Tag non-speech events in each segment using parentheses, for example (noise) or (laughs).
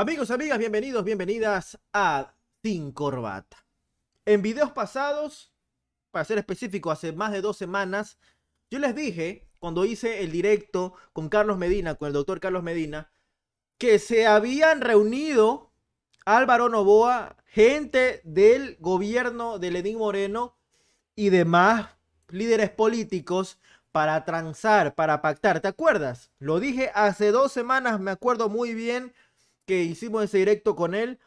Amigos, amigas, bienvenidos, bienvenidas a Sin Corbata. En videos pasados, para ser específico, hace más de dos semanas, yo les dije, cuando hice el directo con Carlos Medina, con el doctor Carlos Medina, que se habían reunido Álvaro Novoa, gente del gobierno de Lenín Moreno y demás líderes políticos para transar, para pactar. ¿Te acuerdas? Lo dije hace dos semanas, me acuerdo muy bien que hicimos ese directo con él,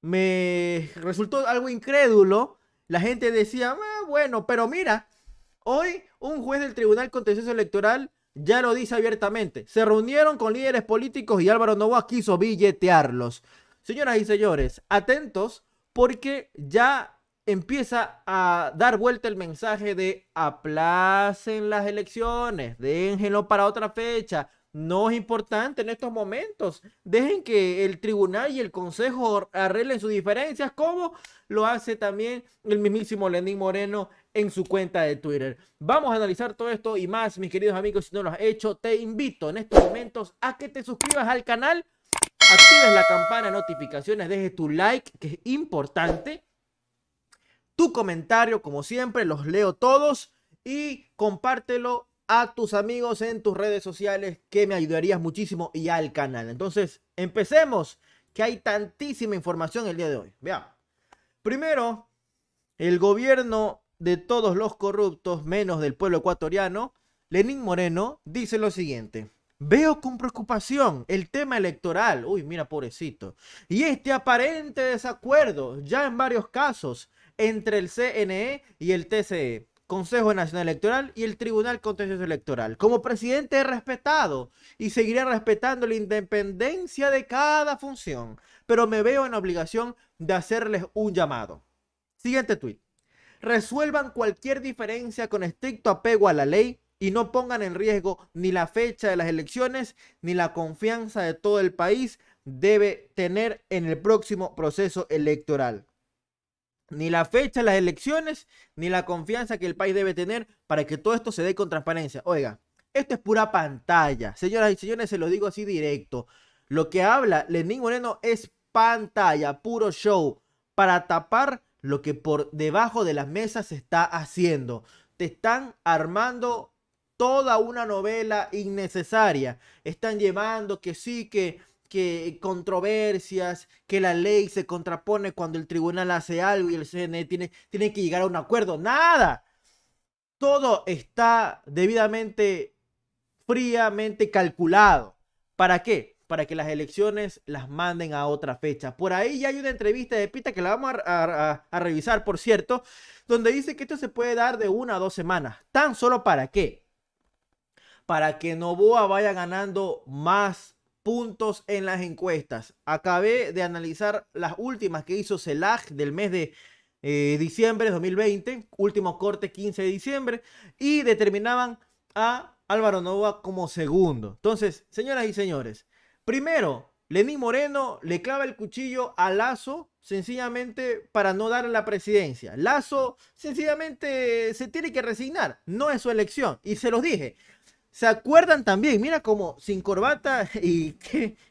me resultó algo incrédulo. La gente decía, ah, bueno, pero mira, hoy un juez del Tribunal Contencioso Electoral ya lo dice abiertamente. Se reunieron con líderes políticos y Álvaro Novoa quiso billetearlos. Señoras y señores, atentos porque ya empieza a dar vuelta el mensaje de aplacen las elecciones, déjenlo para otra fecha, no es importante en estos momentos. Dejen que el tribunal y el consejo arreglen sus diferencias, como lo hace también el mismísimo Lenín Moreno en su cuenta de Twitter. Vamos a analizar todo esto y más, mis queridos amigos. Si no lo has hecho, te invito en estos momentos a que te suscribas al canal, actives la campana de notificaciones, dejes tu like, que es importante. Tu comentario, como siempre, los leo todos y compártelo a tus amigos en tus redes sociales que me ayudarías muchísimo y al canal. Entonces, empecemos, que hay tantísima información el día de hoy. Veamos. Primero, el gobierno de todos los corruptos, menos del pueblo ecuatoriano, Lenín Moreno, dice lo siguiente. Veo con preocupación el tema electoral, uy, mira, pobrecito, y este aparente desacuerdo, ya en varios casos, entre el CNE y el TCE. Consejo Nacional Electoral y el Tribunal Contencioso Electoral. Como presidente he respetado y seguiré respetando la independencia de cada función, pero me veo en obligación de hacerles un llamado. Siguiente tuit. Resuelvan cualquier diferencia con estricto apego a la ley y no pongan en riesgo ni la fecha de las elecciones ni la confianza de todo el país debe tener en el próximo proceso electoral ni la fecha de las elecciones, ni la confianza que el país debe tener para que todo esto se dé con transparencia. Oiga, esto es pura pantalla. Señoras y señores, se lo digo así directo. Lo que habla Lenín Moreno es pantalla, puro show, para tapar lo que por debajo de las mesas se está haciendo. Te están armando toda una novela innecesaria. Están llevando que sí, que que controversias, que la ley se contrapone cuando el tribunal hace algo y el CNE tiene, tiene que llegar a un acuerdo. Nada. Todo está debidamente, fríamente calculado. ¿Para qué? Para que las elecciones las manden a otra fecha. Por ahí ya hay una entrevista de Pita que la vamos a, revisar, por cierto, donde dice que esto se puede dar de una a dos semanas. ¿Tan solo para qué? Para que Novoa vaya ganando más puntos en las encuestas. Acabé de analizar las últimas que hizo CELAC del mes de eh, diciembre de 2020, último corte 15 de diciembre, y determinaban a Álvaro Nova como segundo. Entonces, señoras y señores, primero, Lenín Moreno le clava el cuchillo a Lazo sencillamente para no dar la presidencia. Lazo sencillamente se tiene que resignar, no es su elección. Y se los dije, se acuerdan también, mira como sin corbata (laughs) y,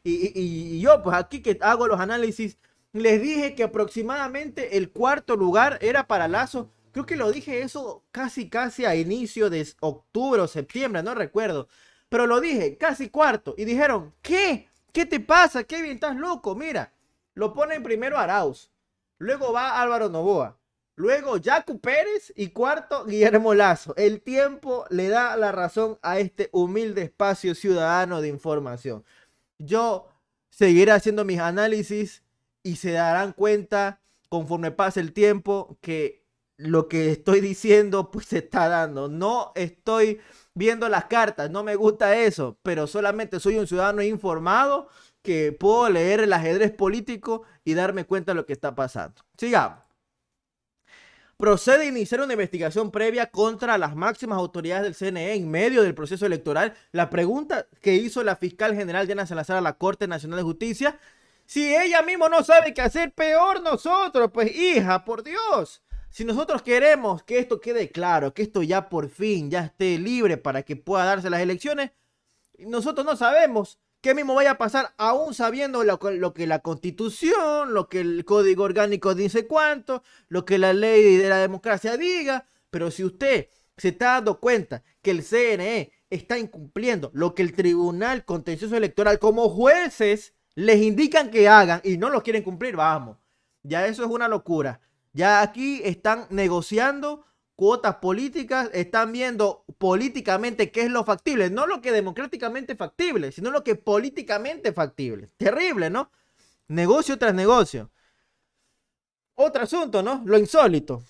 y, yo, pues aquí que hago los análisis, les dije que aproximadamente el cuarto lugar era para Lazo. Creo que lo dije eso casi casi a inicio de octubre o septiembre, no recuerdo. Pero lo dije, casi cuarto. Y dijeron, ¿qué? ¿Qué te pasa? qué bien estás loco. Mira, lo ponen primero Arauz. Luego va Álvaro Novoa. Luego Jacu Pérez y cuarto Guillermo Lazo. El tiempo le da la razón a este humilde espacio ciudadano de información. Yo seguiré haciendo mis análisis y se darán cuenta conforme pase el tiempo que lo que estoy diciendo pues se está dando. No estoy viendo las cartas, no me gusta eso, pero solamente soy un ciudadano informado que puedo leer el ajedrez político y darme cuenta de lo que está pasando. Sigamos procede a iniciar una investigación previa contra las máximas autoridades del CNE en medio del proceso electoral. La pregunta que hizo la fiscal general Diana Salazar a la Corte Nacional de Justicia, si ella misma no sabe qué hacer, peor nosotros, pues hija, por Dios. Si nosotros queremos que esto quede claro, que esto ya por fin ya esté libre para que pueda darse las elecciones, nosotros no sabemos mismo vaya a pasar aún sabiendo lo, lo, que la constitución, lo que el código orgánico dice cuánto, lo que la ley de la democracia diga, pero si usted se está dando cuenta que el CNE está incumpliendo lo que el Tribunal Contencioso Electoral como jueces les indican que hagan y no lo quieren cumplir, vamos, ya eso es una locura. Ya aquí están negociando cuotas políticas, están viendo políticamente qué es lo factible, no lo que democráticamente factible, sino lo que políticamente factible. Terrible, ¿no? Negocio tras negocio. Otro asunto, ¿no? Lo insólito.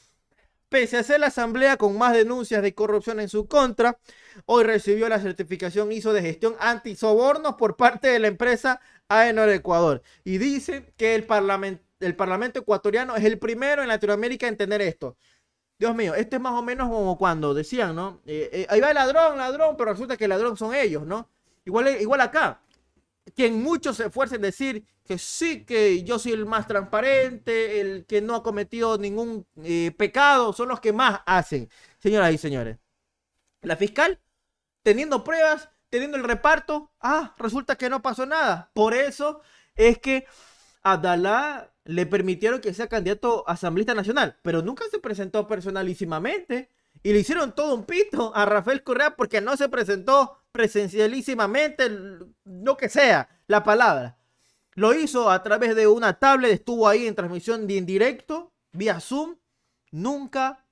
Pese a ser la asamblea con más denuncias de corrupción en su contra, hoy recibió la certificación ISO de gestión antisobornos por parte de la empresa AENOR Ecuador. Y dice que el Parlamento ecuatoriano es el primero en Latinoamérica en tener esto. Dios mío, esto es más o menos como cuando decían, ¿no? Eh, eh, ahí va el ladrón, ladrón, pero resulta que el ladrón son ellos, ¿no? Igual, eh, igual acá, quien muchos se esfuercen en decir que sí, que yo soy el más transparente, el que no ha cometido ningún pecado, son los que más hacen. Señoras y señores, la fiscal, teniendo pruebas, teniendo el reparto, ah, resulta que no pasó nada. Por eso es que Abdalá le permitieron que sea candidato a asamblista nacional, pero nunca se presentó personalísimamente. Y le hicieron todo un pito a Rafael Correa porque no se presentó presencialísimamente, lo que sea, la palabra. Lo hizo a través de una tablet, estuvo ahí en transmisión de indirecto, vía Zoom. Nunca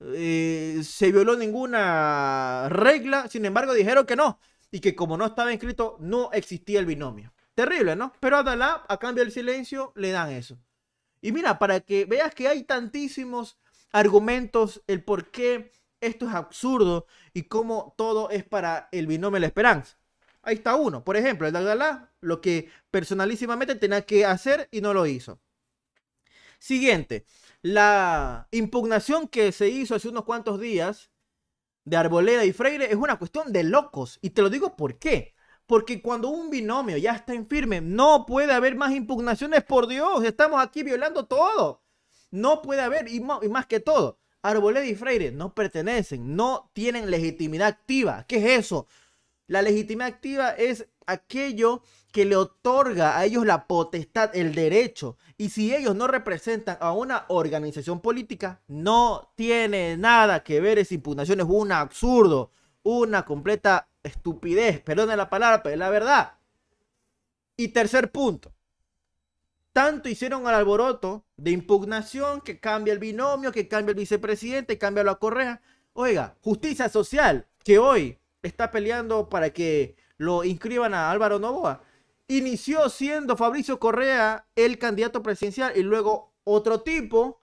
eh, se violó ninguna regla, sin embargo dijeron que no, y que como no estaba inscrito, no existía el binomio. Terrible, ¿no? Pero Dalá, a cambio del silencio, le dan eso. Y mira, para que veas que hay tantísimos argumentos, el por qué esto es absurdo y cómo todo es para el binomio de la esperanza. Ahí está uno. Por ejemplo, el Dalá, lo que personalísimamente tenía que hacer y no lo hizo. Siguiente, la impugnación que se hizo hace unos cuantos días de Arboleda y Freire es una cuestión de locos. Y te lo digo por qué. Porque cuando un binomio ya está en firme, no puede haber más impugnaciones, por Dios, estamos aquí violando todo. No puede haber, y, más que todo, Arboleda y Freire no pertenecen, no tienen legitimidad activa. ¿Qué es eso? La legitimidad activa es aquello que le otorga a ellos la potestad, el derecho. Y si ellos no representan a una organización política, no tiene nada que ver esa impugnación. Es un absurdo una completa estupidez, perdone la palabra, pero es la verdad. Y tercer punto, tanto hicieron al alboroto de impugnación que cambia el binomio, que cambia el vicepresidente, cambia la correa. Oiga, justicia social, que hoy está peleando para que lo inscriban a Álvaro Novoa. Inició siendo Fabricio Correa el candidato presidencial y luego otro tipo.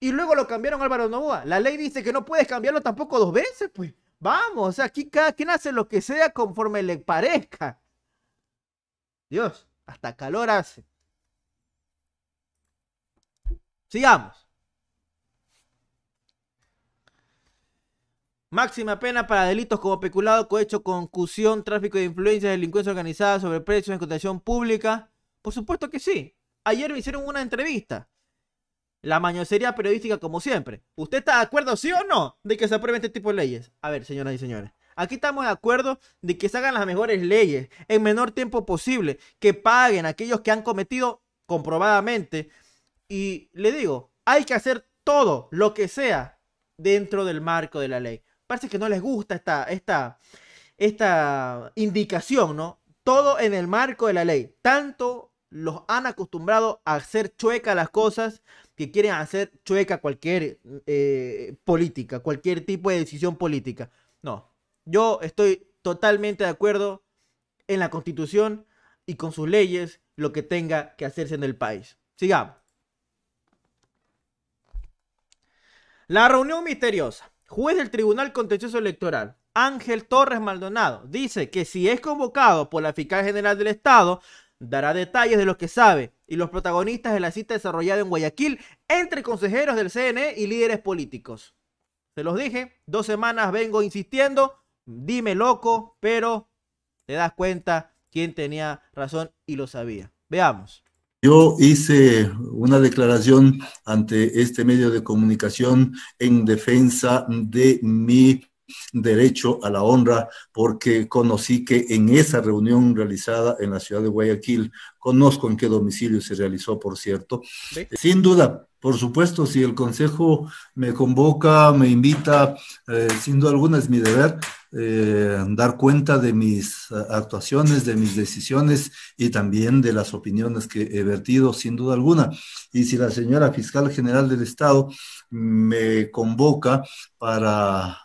Y luego lo cambiaron a Álvaro Novoa. La ley dice que no puedes cambiarlo tampoco dos veces, pues. Vamos, aquí cada quien hace lo que sea conforme le parezca. Dios, hasta calor hace. Sigamos. Máxima pena para delitos como peculado, cohecho, concusión, tráfico de influencias, delincuencia organizada, sobreprecio, explotación pública. Por supuesto que sí. Ayer me hicieron una entrevista la mañosería periodística como siempre. ¿Usted está de acuerdo, sí o no, de que se aprueben este tipo de leyes? A ver, señoras y señores. Aquí estamos de acuerdo de que se hagan las mejores leyes en menor tiempo posible, que paguen aquellos que han cometido comprobadamente. Y le digo, hay que hacer todo lo que sea dentro del marco de la ley. Parece que no les gusta esta, esta, esta indicación, ¿no? Todo en el marco de la ley. Tanto los han acostumbrado a hacer chueca las cosas que quieren hacer chueca cualquier eh, política, cualquier tipo de decisión política. No, yo estoy totalmente de acuerdo en la constitución y con sus leyes lo que tenga que hacerse en el país. Sigamos. La reunión misteriosa. Juez del Tribunal Contencioso Electoral, Ángel Torres Maldonado, dice que si es convocado por la Fiscal General del Estado, dará detalles de lo que sabe y los protagonistas de la cita desarrollada en Guayaquil entre consejeros del CNE y líderes políticos. Se los dije, dos semanas vengo insistiendo, dime loco, pero te das cuenta quién tenía razón y lo sabía. Veamos. Yo hice una declaración ante este medio de comunicación en defensa de mi derecho a la honra porque conocí que en esa reunión realizada en la ciudad de Guayaquil Conozco en qué domicilio se realizó, por cierto. Sin duda, por supuesto, si el Consejo me convoca, me invita, eh, sin duda alguna es mi deber eh, dar cuenta de mis eh, actuaciones, de mis decisiones y también de las opiniones que he vertido, sin duda alguna. Y si la señora fiscal general del Estado me convoca para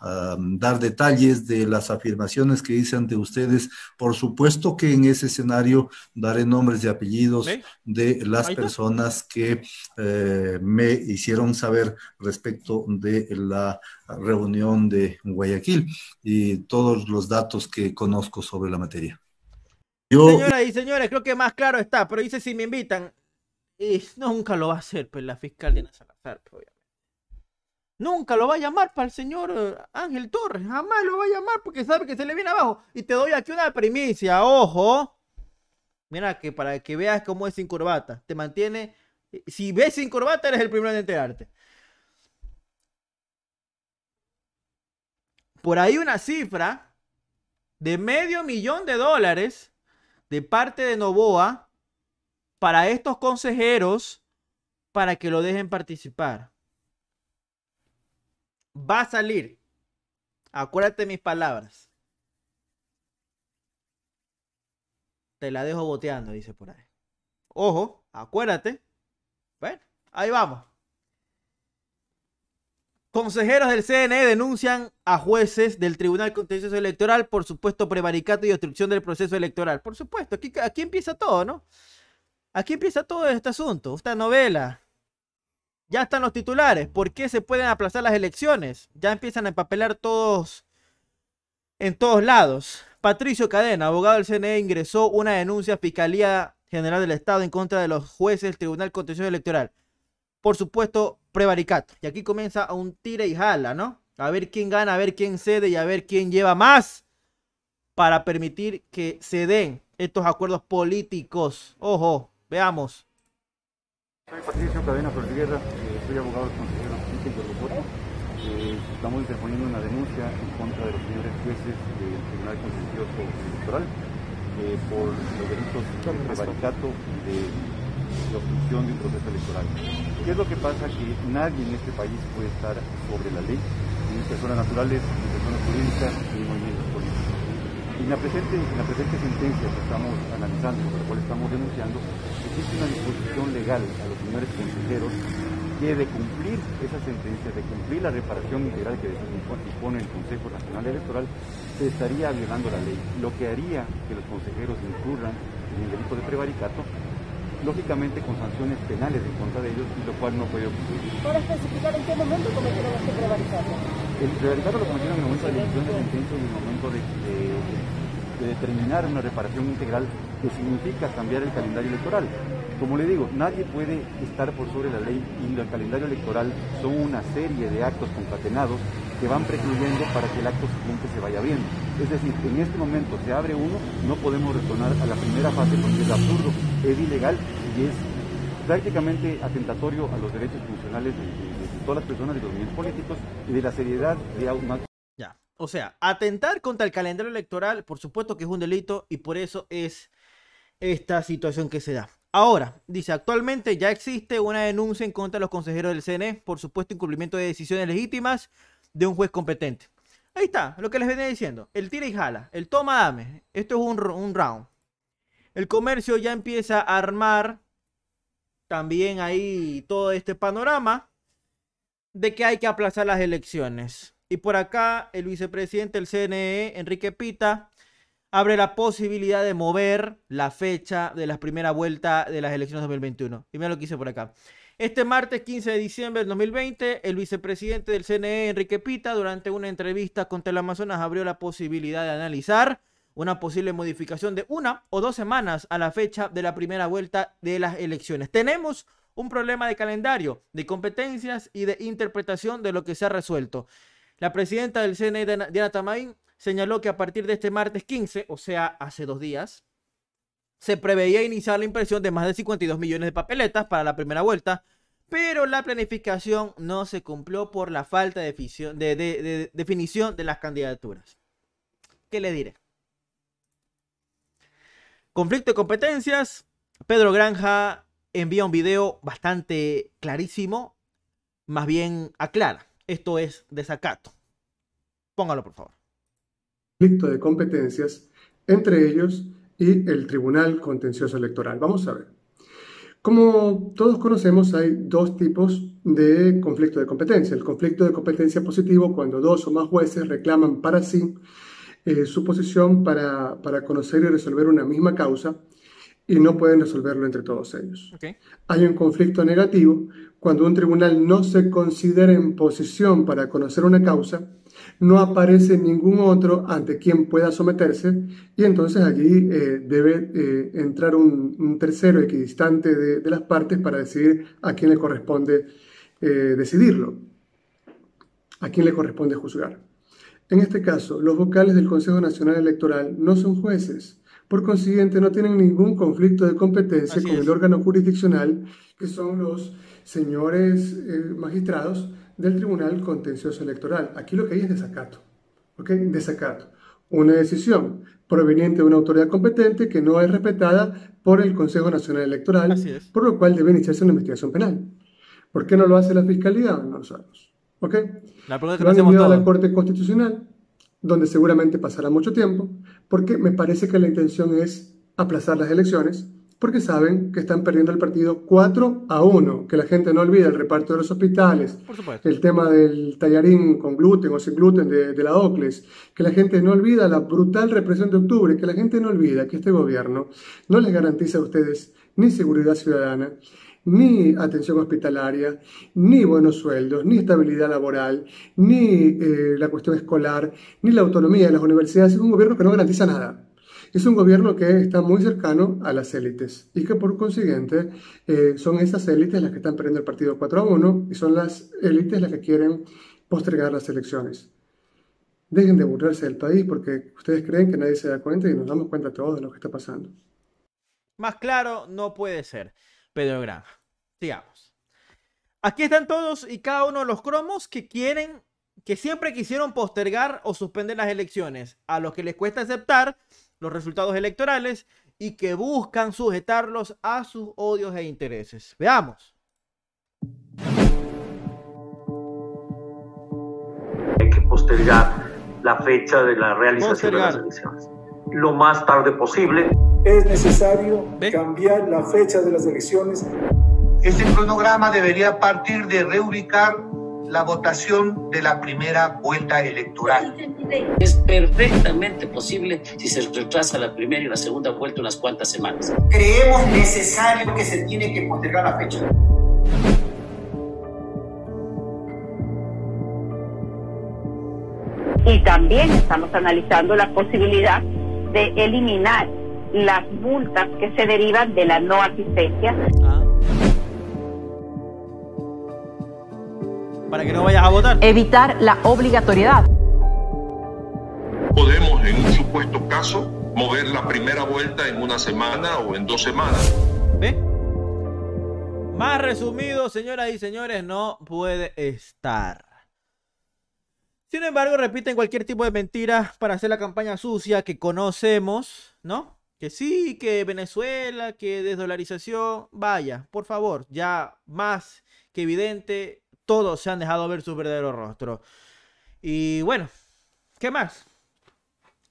dar detalles de las afirmaciones que hice ante ustedes, por supuesto que en ese escenario daré nombres de apellidos de las personas que eh, me hicieron saber respecto de la reunión de Guayaquil y todos los datos que conozco sobre la materia. Yo... Señoras y señores, creo que más claro está, pero dice si me invitan, y nunca lo va a hacer pues, la fiscal de Salazar, pues, obviamente. Nunca lo va a llamar para el señor eh, Ángel Torres, jamás lo va a llamar porque sabe que se le viene abajo. Y te doy aquí una primicia, ojo. Mira, que para que veas cómo es sin corbata. Te mantiene. Eh, si ves sin corbata, eres el primero en enterarte. Por ahí una cifra de medio millón de dólares de parte de Novoa para estos consejeros para que lo dejen participar. Va a salir. Acuérdate mis palabras. la dejo boteando, dice por ahí. Ojo, acuérdate. Bueno, ahí vamos. Consejeros del CNE denuncian a jueces del Tribunal Contencioso Electoral por supuesto prevaricato y obstrucción del proceso electoral. Por supuesto, aquí, aquí empieza todo, ¿no? Aquí empieza todo este asunto, esta novela. Ya están los titulares. ¿Por qué se pueden aplazar las elecciones? Ya empiezan a empapelar todos en todos lados. Patricio Cadena, abogado del CNE, ingresó una denuncia a Fiscalía General del Estado en contra de los jueces del Tribunal Contencioso Electoral. Por supuesto, prevaricato. Y aquí comienza un tira y jala, ¿no? A ver quién gana, a ver quién cede y a ver quién lleva más para permitir que se den estos acuerdos políticos. Ojo, veamos. Soy Patricio Cadena Guerra, eh, soy abogado del consejero estamos interponiendo una denuncia en contra de los señores jueces del Tribunal Constitucional Electoral eh, por los delitos de prevaricato y de, obstrucción de un proceso electoral. ¿Qué es lo que pasa? Que nadie en este país puede estar sobre la ley, ni personas naturales, ni personas jurídicas, ni movimientos políticos. En la, presente, en la presente sentencia que estamos analizando, por la cual estamos denunciando, existe una disposición legal a los señores consejeros que de cumplir esa sentencia, de cumplir la reparación integral que impone el Consejo Nacional Electoral, se estaría violando la ley, lo que haría que los consejeros incurran en el delito de prevaricato, lógicamente con sanciones penales en contra de ellos, lo cual no puede ocurrir. ¿Para especificar en qué momento cometieron ese prevaricato? El prevaricato lo cometieron en el momento de la de sentencia y en el momento de determinar una reparación integral que significa cambiar el calendario electoral. Como le digo, nadie puede estar por sobre la ley y el calendario electoral son una serie de actos concatenados que van precluyendo para que el acto siguiente se vaya viendo. Es decir, en este momento se abre uno, no podemos retornar a la primera fase porque es absurdo, es ilegal y es prácticamente atentatorio a los derechos funcionales de, todas las personas, de los medios políticos y de la seriedad de acto. Ya, o sea, atentar contra el calendario electoral, por supuesto que es un delito y por eso es esta situación que se da. Ahora, dice, actualmente ya existe una denuncia en contra de los consejeros del CNE por supuesto incumplimiento de decisiones legítimas de un juez competente. Ahí está, lo que les venía diciendo. El tira y jala, el toma, dame. Esto es un, round. El comercio ya empieza a armar también ahí todo este panorama de que hay que aplazar las elecciones. Y por acá, el vicepresidente del CNE, Enrique Pita, abre la posibilidad de mover la fecha de la primera vuelta de las elecciones 2021. Y mira lo que hice por acá. Este martes 15 de diciembre del 2020, el vicepresidente del CNE, Enrique Pita, durante una entrevista con Teleamazonas abrió la posibilidad de analizar una posible modificación de una o dos semanas a la fecha de la primera vuelta de las elecciones. Tenemos un problema de calendario, de competencias y de interpretación de lo que se ha resuelto. La presidenta del CNE, Diana Tamaín, señaló que a partir de este martes 15, o sea, hace dos días, se preveía iniciar la impresión de más de 52 millones de papeletas para la primera vuelta, pero la planificación no se cumplió por la falta de, de, de, definición de las candidaturas. ¿Qué le diré? Conflicto de competencias. Pedro Granja envía un video bastante clarísimo, más bien aclara. Esto es desacato. Póngalo, por favor. Conflicto de competencias entre ellos y el Tribunal Contencioso Electoral. Vamos a ver. Como todos conocemos, hay dos tipos de conflicto de competencia. El conflicto de competencia positivo, cuando dos o más jueces reclaman para sí eh, su posición para, para, conocer y resolver una misma causa y no pueden resolverlo entre todos ellos. Hay un conflicto negativo, cuando un tribunal no se considera en posición para conocer una causa no aparece ningún otro ante quien pueda someterse y entonces allí eh, debe eh, entrar un, tercero equidistante de, las partes para decidir a quién le corresponde eh, decidirlo, a quién le corresponde juzgar. En este caso, los vocales del Consejo Nacional Electoral no son jueces, por consiguiente no tienen ningún conflicto de competencia con el órgano jurisdiccional que son los señores magistrados del Tribunal Contencioso Electoral. Aquí lo que hay es desacato. ¿Ok? Desacato. Una decisión proveniente de una autoridad competente que no es respetada por el Consejo Nacional Electoral, por lo cual debe iniciarse una investigación penal. ¿Por qué no lo hace la Fiscalía? No lo sabemos. ¿Ok? La pregunta que a la Corte Constitucional, donde seguramente pasará mucho tiempo, porque me parece que la intención es aplazar las elecciones porque saben que están perdiendo el partido 4 a 1, que la gente no olvida el reparto de los hospitales, el tema del tallarín con gluten o sin gluten de, la OCLES, que la gente no olvida la brutal represión de octubre, que la gente no olvida que este gobierno no les garantiza a ustedes ni seguridad ciudadana, ni atención hospitalaria, ni buenos sueldos, ni estabilidad laboral, ni eh, la cuestión escolar, ni la autonomía de las universidades. un gobierno que no garantiza nada. Es un gobierno que está muy cercano a las élites y que por consiguiente eh, son esas élites las que están perdiendo el partido 4 a 1 y son las élites las que quieren postergar las elecciones. Dejen de burlarse del país porque ustedes creen que nadie se da cuenta y nos damos cuenta todos de lo que está pasando. Más claro no puede ser, Pedro Granja. Sigamos. Aquí están todos y cada uno de los cromos que quieren, que siempre quisieron postergar o suspender las elecciones, a los que les cuesta aceptar los resultados electorales y que buscan sujetarlos a sus odios e intereses. Veamos. Hay que postergar la fecha de la realización de las elecciones lo más tarde posible. Es necesario cambiar la fecha de las elecciones. Este cronograma debería partir de reubicar la votación de la primera vuelta electoral. Es perfectamente posible si se retrasa la primera y la segunda vuelta unas cuantas semanas. Creemos necesario que se tiene que postergar la fecha. Y también estamos analizando la posibilidad de eliminar las multas que se derivan de la no asistencia. Ah. para que no vayas a votar. Evitar la obligatoriedad. Podemos, en un supuesto caso, mover la primera vuelta en una semana o en dos semanas. ¿Ve? Más resumido, señoras y señores, no puede estar. Sin embargo, repiten cualquier tipo de mentira para hacer la campaña sucia que conocemos, ¿no? Que sí, que Venezuela, que desdolarización, vaya, por favor, ya más que evidente todos se han dejado ver su verdadero rostro. Y bueno, ¿qué más?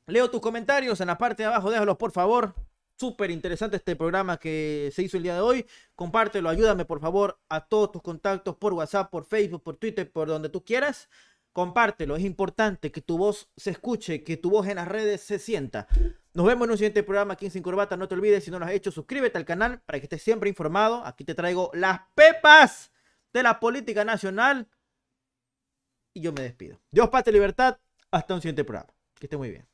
Leo tus comentarios en la parte de abajo, déjalos por favor. Súper interesante este programa que se hizo el día de hoy. Compártelo, ayúdame por favor a todos tus contactos por WhatsApp, por Facebook, por Twitter, por donde tú quieras. Compártelo, es importante que tu voz se escuche, que tu voz en las redes se sienta. Nos vemos en un siguiente programa aquí en Sin Corbata. No te olvides, si no lo has hecho, suscríbete al canal para que estés siempre informado. Aquí te traigo las pepas de la política nacional. Y yo me despido. Dios, paz y libertad. Hasta un siguiente programa. Que esté muy bien.